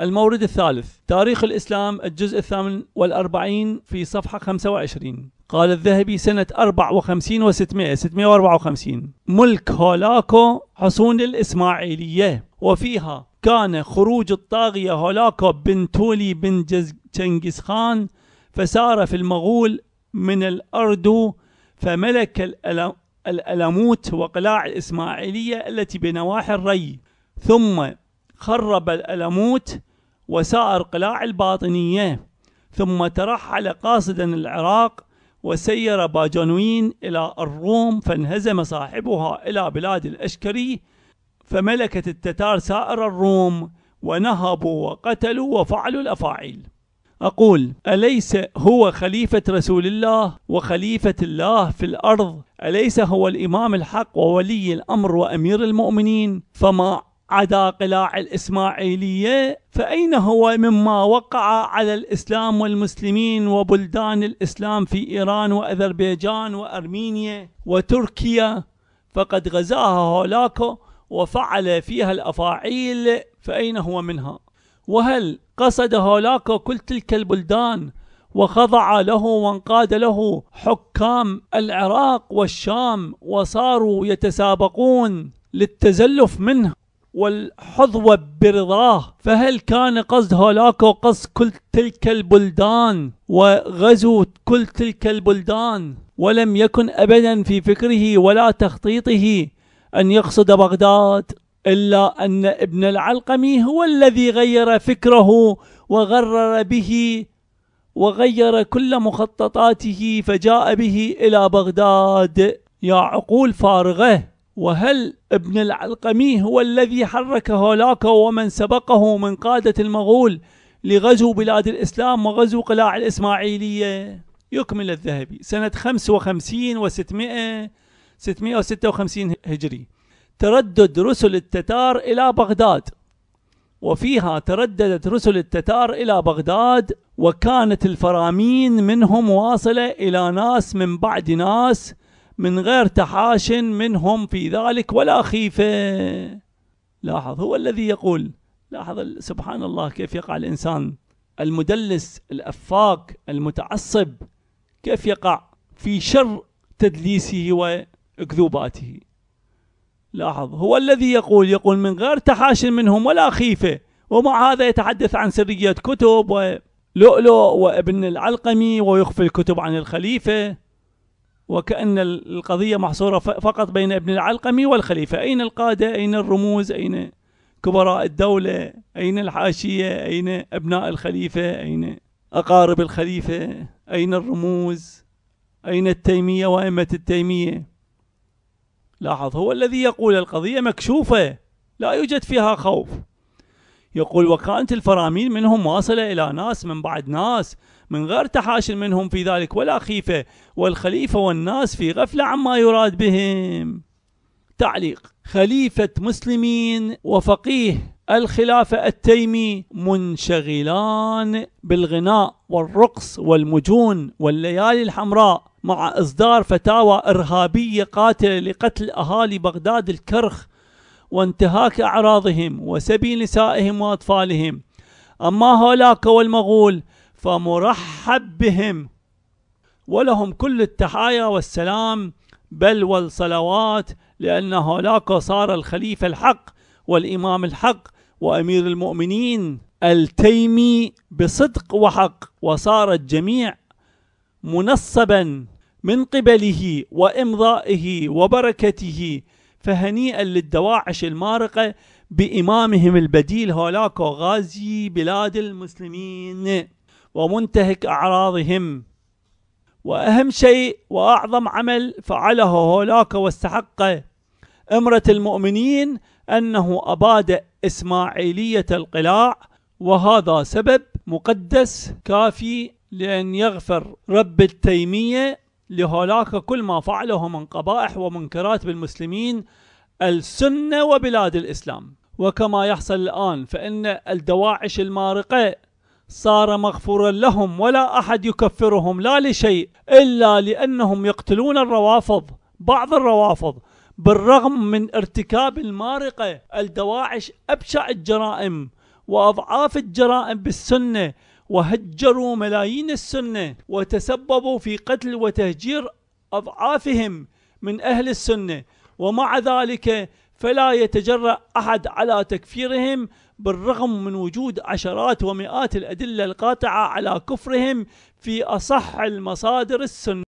المورد الثالث تاريخ الإسلام الجزء الثامن والأربعين في صفحة 25 قال الذهبي سنة 54 و 600 654 ملك هولاكو حصون الإسماعيلية وفيها كان خروج الطاغية هولاكو بن تولي بن جنكيز خان فسار في المغول من الأرض فملك الألموت وقلاع الإسماعيلية التي بنواحي الري ثم خرب الألموت وسار قلاع الباطنية ثم ترحل قاصدا العراق وسير باجانوين إلى الروم فانهزم صاحبها إلى بلاد الأشكري فملكت التتار سائر الروم ونهبوا وقتلوا وفعلوا الأفاعيل أقول أليس هو خليفة رسول الله وخليفة الله في الأرض أليس هو الإمام الحق وولي الأمر وأمير المؤمنين فما عدا قلاع الإسماعيلية فأين هو مما وقع على الإسلام والمسلمين وبلدان الإسلام في إيران وأذربيجان وأرمينيا وتركيا فقد غزاها هولاكو وفعل فيها الأفاعيل فأين هو منها وهل قصد هولاكا كل تلك البلدان وخضع له وانقاد له حكام العراق والشام وصاروا يتسابقون للتزلف منه والحظوة برضاه فهل كان قصد هولاكو قصد كل تلك البلدان وغزو كل تلك البلدان ولم يكن أبدا في فكره ولا تخطيطه أن يقصد بغداد إلا أن ابن العلقمي هو الذي غير فكره وغرر به وغير كل مخططاته فجاء به إلى بغداد يا عقول فارغة وهل ابن العلقمي هو الذي حرك هولاكو ومن سبقه من قادة المغول لغزو بلاد الإسلام وغزو قلاع الإسماعيلية يكمل الذهبي سنة 55 و600 656 هجري تردد رسل التتار إلى بغداد وفيها ترددت رسل التتار إلى بغداد وكانت الفرامين منهم واصلة إلى ناس من بعد ناس من غير تحاش منهم في ذلك ولا خيفة لاحظ هو الذي يقول لاحظ سبحان الله كيف يقع الإنسان المدلس الأفاق المتعصب كيف يقع في شر تدليسه وأكذوباته لاحظ هو الذي يقول يقول من غير تحاش منهم ولا خيفة ومع هذا يتحدث عن سرية كتب ولؤلؤ وابن العلقمي ويخفي الكتب عن الخليفة وكأن القضية محصورة فقط بين ابن العلقمي والخليفة أين القادة أين الرموز أين كبراء الدولة أين الحاشية أين أبناء الخليفة أين أقارب الخليفة أين الرموز أين التيمية وأئمة التيمية لاحظ هو الذي يقول القضية مكشوفة لا يوجد فيها خوف يقول وكانت الفرامين منهم واصلة إلى ناس من بعد ناس من غير تحاش منهم في ذلك ولا خيفة والخليفة والناس في غفلة عما يراد بهم تعليق خليفة مسلمين وفقيه الخلافة التيمي منشغلان بالغناء والرقص والمجون والليالي الحمراء مع إصدار فتاوى إرهابية قاتلة لقتل أهالي بغداد الكرخ وانتهاك أعراضهم وسبي نسائهم وأطفالهم أما هولاك والمغول فمرحب بهم ولهم كل التحايا والسلام بل والصلوات لأن هولاك صار الخليفة الحق والإمام الحق وأمير المؤمنين التيمي بصدق وحق وصار الجميع منصبا من قبله وإمضائه وبركته فهنيئا للدواعش المارقة بإمامهم البديل هولاكو غازي بلاد المسلمين ومنتهك أعراضهم وأهم شيء وأعظم عمل فعله هولاكو واستحقه إمرة المؤمنين أنه أباد إسماعيلية القلاع وهذا سبب مقدس كافي لأن يغفر رب التيمية لهولاك كل ما فعله من قبائح ومنكرات بالمسلمين السنة وبلاد الإسلام وكما يحصل الآن فإن الدواعش المارقة صار مغفورا لهم ولا أحد يكفرهم لا لشيء إلا لأنهم يقتلون الروافض بعض الروافض بالرغم من ارتكاب المارقة الدواعش أبشع الجرائم وأضعاف الجرائم بالسنة وهجروا ملايين السنة وتسببوا في قتل وتهجير أضعافهم من أهل السنة ومع ذلك فلا يتجرأ أحد على تكفيرهم بالرغم من وجود عشرات ومئات الأدلة القاطعة على كفرهم في أصح المصادر السنة